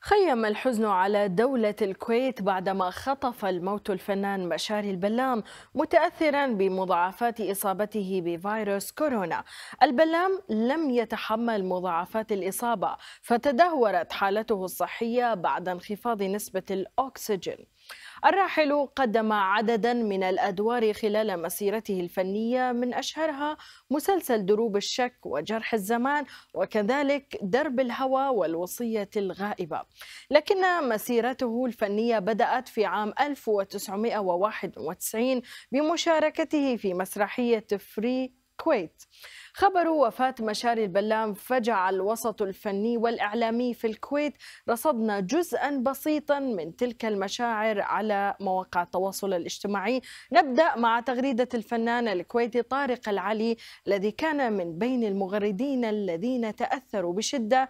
خيم الحزن على دولة الكويت بعدما خطف الموت الفنان بشار البلام متأثرا بمضاعفات إصابته بفيروس كورونا البلام لم يتحمل مضاعفات الإصابة فتدهورت حالته الصحية بعد انخفاض نسبة الأكسجين الراحل قدم عددا من الأدوار خلال مسيرته الفنية من أشهرها مسلسل دروب الشك وجرح الزمان وكذلك درب الهوى والوصية الغائبة لكن مسيرته الفنية بدأت في عام 1991 بمشاركته في مسرحية فري كويت خبر وفاة مشاري البلام فجع الوسط الفني والإعلامي في الكويت رصدنا جزءا بسيطا من تلك المشاعر على مواقع التواصل الاجتماعي نبدأ مع تغريدة الفنان الكويتي طارق العلي الذي كان من بين المغردين الذين تأثروا بشدة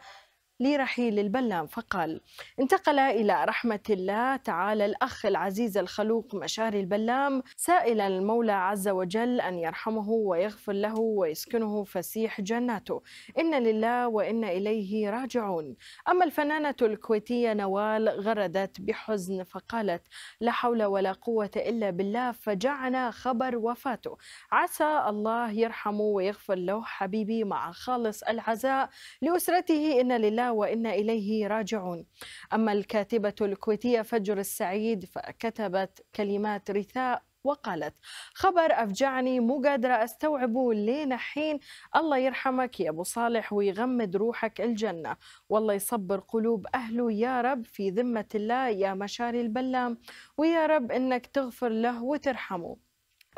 لرحيل البلام فقال انتقل إلى رحمة الله تعالى الأخ العزيز الخلوق مشاري البلام سائلا المولى عز وجل أن يرحمه ويغفر له ويسكنه فسيح جناته إن لله وإن إليه راجعون أما الفنانة الكويتية نوال غردت بحزن فقالت لا حول ولا قوة إلا بالله فجعنا خبر وفاته عسى الله يرحمه ويغفر له حبيبي مع خالص العزاء لأسرته إن لله وإنا إليه راجعون أما الكاتبة الكويتية فجر السعيد فكتبت كلمات رثاء وقالت خبر أفجعني مو قادرة أستوعبه لين حين الله يرحمك يا أبو صالح ويغمد روحك الجنة والله يصبر قلوب أهله يا رب في ذمة الله يا مشاري البلام ويا رب إنك تغفر له وترحمه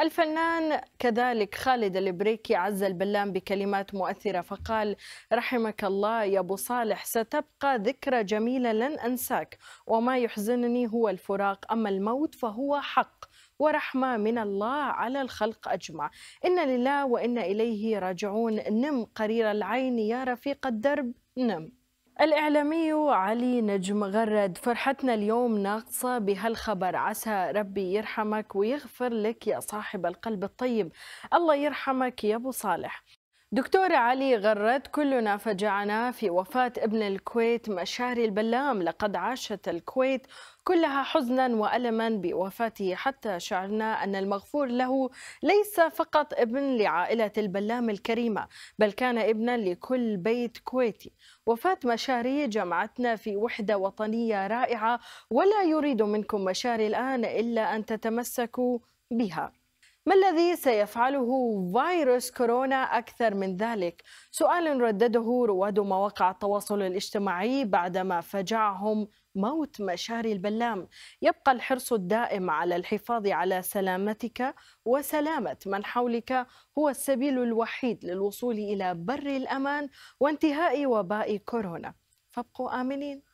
الفنان كذلك خالد البريكي عز البلام بكلمات مؤثرة فقال رحمك الله يا أبو صالح ستبقى ذكرى جميلة لن أنساك وما يحزنني هو الفراق أما الموت فهو حق ورحمة من الله على الخلق أجمع إن لله وإن إليه راجعون نم قرير العين يا رفيق الدرب نم الإعلامي علي نجم غرد فرحتنا اليوم ناقصة بهالخبر عسى ربي يرحمك ويغفر لك يا صاحب القلب الطيب الله يرحمك يا أبو صالح دكتور علي غرد كلنا فجعنا في وفاة ابن الكويت مشاري البلام لقد عاشت الكويت كلها حزنا وألما بوفاته حتى شعرنا أن المغفور له ليس فقط ابن لعائلة البلام الكريمة بل كان ابنا لكل بيت كويتي وفاة مشاري جمعتنا في وحدة وطنية رائعة ولا يريد منكم مشاري الآن إلا أن تتمسكوا بها ما الذي سيفعله فيروس كورونا أكثر من ذلك؟ سؤال ردده رواد مواقع التواصل الاجتماعي بعدما فجعهم موت مشاري البلام يبقى الحرص الدائم على الحفاظ على سلامتك وسلامة من حولك هو السبيل الوحيد للوصول إلى بر الأمان وانتهاء وباء كورونا فابقوا آمنين